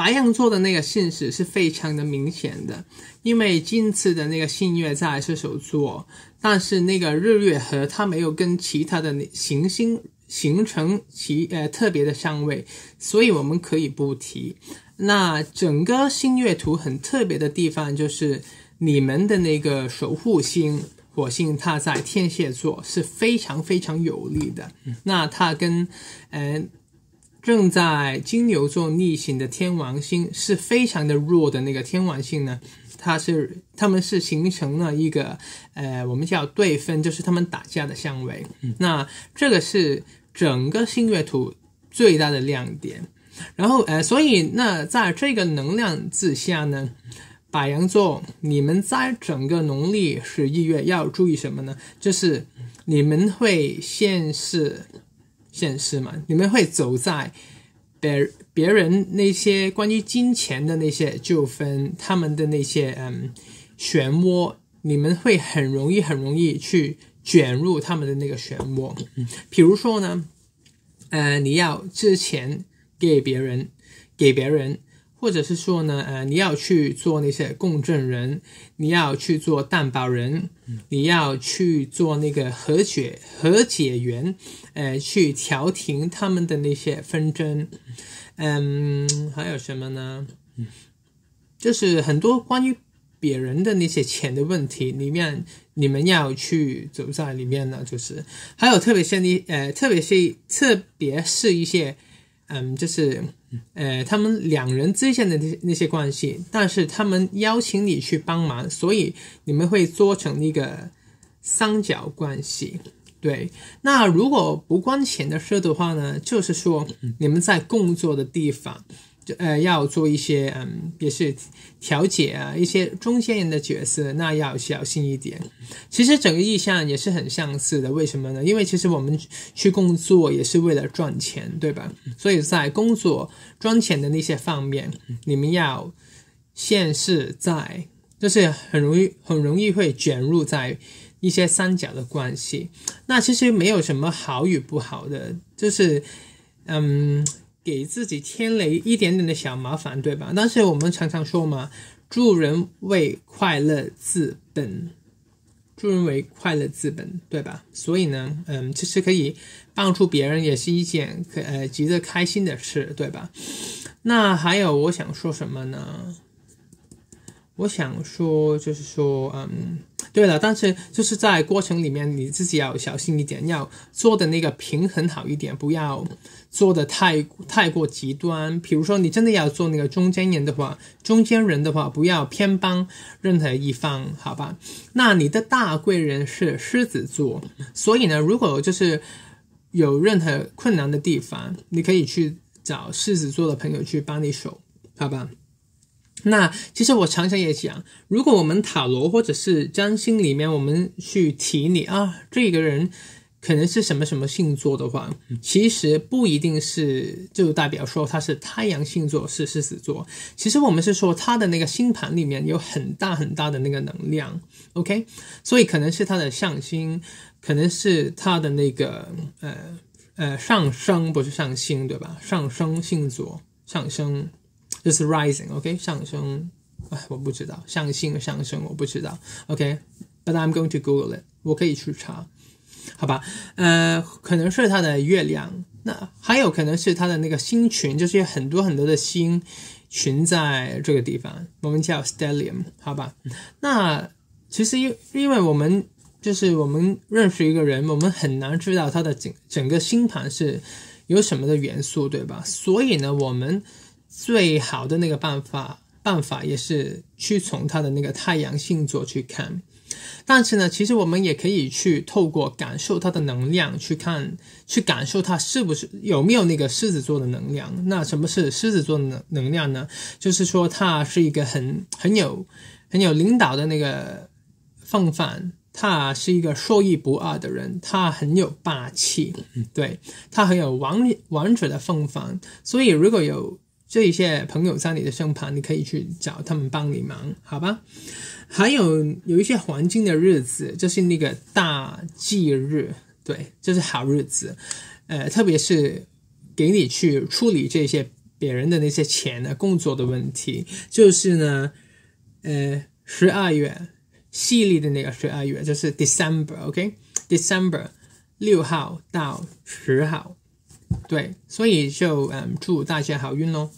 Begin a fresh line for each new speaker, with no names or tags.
白羊座的那个信使是非常的明显的，因为今次的那个新月在射手座，但是那个日月和它没有跟其他的行星形成其呃特别的相位，所以我们可以不提。那整个星月图很特别的地方就是你们的那个守护星火星它在天蝎座是非常非常有利的，那它跟呃。正在金牛座逆行的天王星是非常的弱的那个天王星呢，它是它们是形成了一个，呃，我们叫对分，就是他们打架的相位。那这个是整个星月图最大的亮点。然后，呃，所以那在这个能量之下呢，白羊座，你们在整个农历十一月要注意什么呢？就是你们会现世。见识嘛，你们会走在别别人那些关于金钱的那些纠纷，他们的那些嗯漩涡，你们会很容易很容易去卷入他们的那个漩涡。比如说呢，呃，你要借钱给别人，给别人。或者是说呢，呃，你要去做那些公证人，你要去做担保人，你要去做那个和解和解员，呃，去调停他们的那些纷争，嗯，还有什么呢？嗯，就是很多关于别人的那些钱的问题里面，你们要去走在里面呢，就是还有特别是你，呃，特别是特别是一些。嗯，就是，呃，他们两人之间的那那些关系，但是他们邀请你去帮忙，所以你们会做成一个三角关系。对，那如果不关钱的事的话呢，就是说你们在工作的地方。呃，要做一些嗯，也是调解啊，一些中间人的角色，那要小心一点。其实整个意向也是很相似的，为什么呢？因为其实我们去工作也是为了赚钱，对吧？所以在工作赚钱的那些方面，你们要现是在，就是很容易很容易会卷入在一些三角的关系。那其实没有什么好与不好的，就是嗯。给自己添了一点点的小麻烦，对吧？但是我们常常说嘛，“助人为快乐自本”，助人为快乐自本，对吧？所以呢，嗯，其实可以帮助别人也是一件可呃值得开心的事，对吧？那还有我想说什么呢？我想说就是说，嗯。对了，但是就是在过程里面，你自己要小心一点，要做的那个平衡好一点，不要做的太太过极端。比如说，你真的要做那个中间人的话，中间人的话不要偏帮任何一方，好吧？那你的大贵人是狮子座，所以呢，如果就是有任何困难的地方，你可以去找狮子座的朋友去帮你手，好吧？那其实我常常也讲，如果我们塔罗或者是占星里面我们去提你啊，这个人可能是什么什么星座的话，其实不一定是就代表说他是太阳星座是狮子座。其实我们是说他的那个星盘里面有很大很大的那个能量，OK？所以可能是他的上星，可能是他的那个呃呃上升不是上星对吧？上升星座上升。Just rising, OK？上升，哎，我不知道，上星上升，我不知道，OK？But I'm going to Google it，我可以去查，好吧？呃，可能是它的月亮，那还有可能是它的那个星群，就是有很多很多的星群在这个地方，我们叫 Stellium，好吧？那其实因因为我们就是我们认识一个人，我们很难知道他的整整个星盘是有什么的元素，对吧？所以呢，我们。最好的那个办法，办法也是去从他的那个太阳星座去看，但是呢，其实我们也可以去透过感受他的能量去看，去感受他是不是有没有那个狮子座的能量。那什么是狮子座能能量呢？就是说他是一个很很有很有领导的那个风范，他是一个说一不二的人，他很有霸气，对他很有王王者的风范。所以如果有这些朋友在你的身旁，你可以去找他们帮你忙，好吧？还有有一些黄金的日子，就是那个大忌日，对，就是好日子，呃，特别是给你去处理这些别人的那些钱的工作的问题，就是呢，呃，十二月系列的那个十二月，就是 December，OK，December 六号到十号，对，所以就嗯，祝大家好运喽。